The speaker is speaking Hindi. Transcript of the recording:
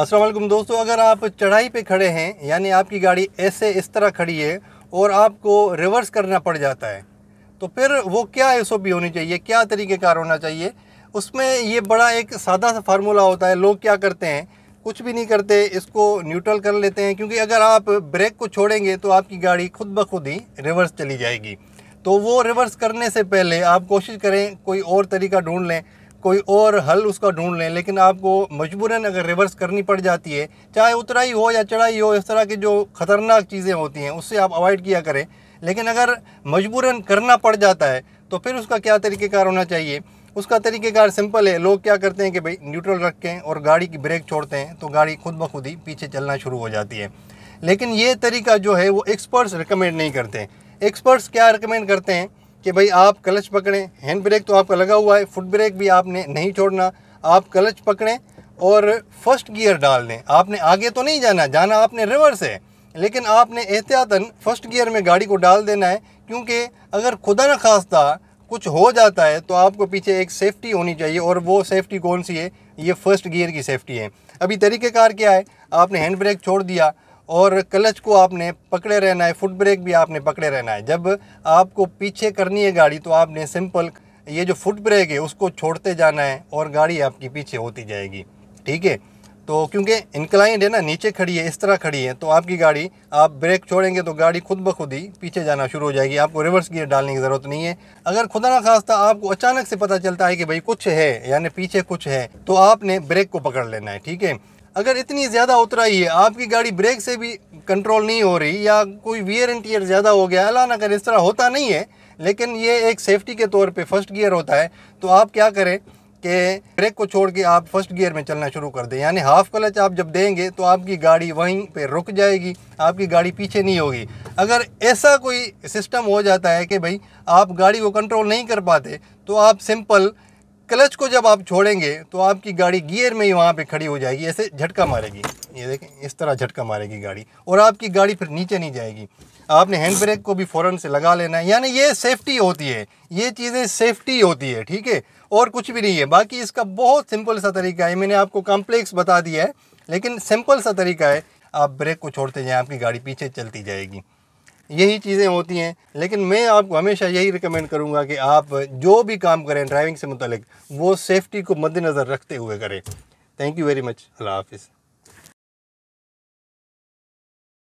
असलम दोस्तों अगर आप चढ़ाई पे खड़े हैं यानी आपकी गाड़ी ऐसे इस तरह खड़ी है और आपको रिवर्स करना पड़ जाता है तो फिर वो क्या एस होनी चाहिए क्या तरीक़ेकार होना चाहिए उसमें ये बड़ा एक सादा सा फार्मूला होता है लोग क्या करते हैं कुछ भी नहीं करते इसको न्यूट्रल कर लेते हैं क्योंकि अगर आप ब्रेक को छोड़ेंगे तो आपकी गाड़ी खुद ब खुद ही रिवर्स चली जाएगी तो वो रिवर्स करने से पहले आप कोशिश करें कोई और तरीका ढूंढ लें कोई और हल उसका ढूंढ लें लेकिन आपको मजबूरन अगर रिवर्स करनी पड़ जाती है चाहे उतराई हो या चढ़ाई हो इस तरह की जो ख़तरनाक चीज़ें होती हैं उससे आप अवॉइड किया करें लेकिन अगर मजबूरन करना पड़ जाता है तो फिर उसका क्या तरीक़ेकार होना चाहिए उसका तरीक़ेकार सिंपल है लोग क्या करते हैं कि भाई न्यूट्रल रखें और गाड़ी की ब्रेक छोड़ते हैं तो गाड़ी खुद ब खुद ही पीछे चलना शुरू हो जाती है लेकिन ये तरीका जो है वो एक्सपर्ट्स रिकमेंड नहीं करते एक्सपर्ट्स क्या रिकमेंड करते हैं कि भाई आप क्लच पकड़ें हैंड ब्रेक तो आपका लगा हुआ है फुट ब्रेक भी आपने नहीं छोड़ना आप क्लच पकड़ें और फर्स्ट गियर डाल दें आपने आगे तो नहीं जाना जाना आपने रिवर्स है लेकिन आपने एहतियातन फर्स्ट गियर में गाड़ी को डाल देना है क्योंकि अगर खुदा न खास्ता कुछ हो जाता है तो आपको पीछे एक सेफ़्टी होनी चाहिए और वो सेफ़्टी कौन सी है ये फर्स्ट गियर की सेफ़्टी है अभी तरीक़ेकार क्या है आपने हैंड ब्रेक छोड़ दिया और क्लच को आपने पकड़े रहना है फुट ब्रेक भी आपने पकड़े रहना है जब आपको पीछे करनी है गाड़ी तो आपने सिंपल ये जो फुट ब्रेक है उसको छोड़ते जाना है और गाड़ी आपकी पीछे होती जाएगी ठीक है तो क्योंकि इंक्लाइंट है ना नीचे खड़ी है इस तरह खड़ी है तो आपकी गाड़ी आप ब्रेक छोड़ेंगे तो गाड़ी खुद ब खुद ही पीछे जाना शुरू हो जाएगी आपको रिवर्स गियर डालने की ज़रूरत नहीं है अगर खुदा ना खास्ता आपको अचानक से पता चलता है कि भाई कुछ है यानी पीछे कुछ है तो आपने ब्रेक को पकड़ लेना है ठीक है अगर इतनी ज़्यादा उतराई है आपकी गाड़ी ब्रेक से भी कंट्रोल नहीं हो रही या कोई वियर एंड टीयर ज़्यादा हो गया अला ना कर इस तरह होता नहीं है लेकिन ये एक सेफ्टी के तौर पे फर्स्ट गियर होता है तो आप क्या करें कि ब्रेक को छोड़ के आप फर्स्ट गियर में चलना शुरू कर दें यानी हाफ क्लच आप जब देंगे तो आपकी गाड़ी वहीं पर रुक जाएगी आपकी गाड़ी पीछे नहीं होगी अगर ऐसा कोई सिस्टम हो जाता है कि भाई आप गाड़ी को कंट्रोल नहीं कर पाते तो आप सिंपल क्लच को जब आप छोड़ेंगे तो आपकी गाड़ी गियर में ही वहाँ पे खड़ी हो जाएगी ऐसे झटका मारेगी ये देखें इस तरह झटका मारेगी गाड़ी और आपकी गाड़ी फिर नीचे नहीं जाएगी आपने हैंड ब्रेक को भी फ़ौरन से लगा लेना है यानी ये सेफ्टी होती है ये चीज़ें सेफ्टी होती है ठीक है और कुछ भी नहीं है बाकी इसका बहुत सिंपल सा तरीका है मैंने आपको कॉम्प्लेक्स बता दिया है लेकिन सिंपल सा तरीका है आप ब्रेक को छोड़ते जाएँ आपकी गाड़ी पीछे चलती जाएगी यही चीज़ें होती हैं लेकिन मैं आपको हमेशा यही रिकमेंड करूँगा कि आप जो भी काम करें ड्राइविंग से मुतलिक वो सेफ्टी को मद्देनज़र रखते हुए करें थैंक यू वेरी मच अल्लाह हाफिज़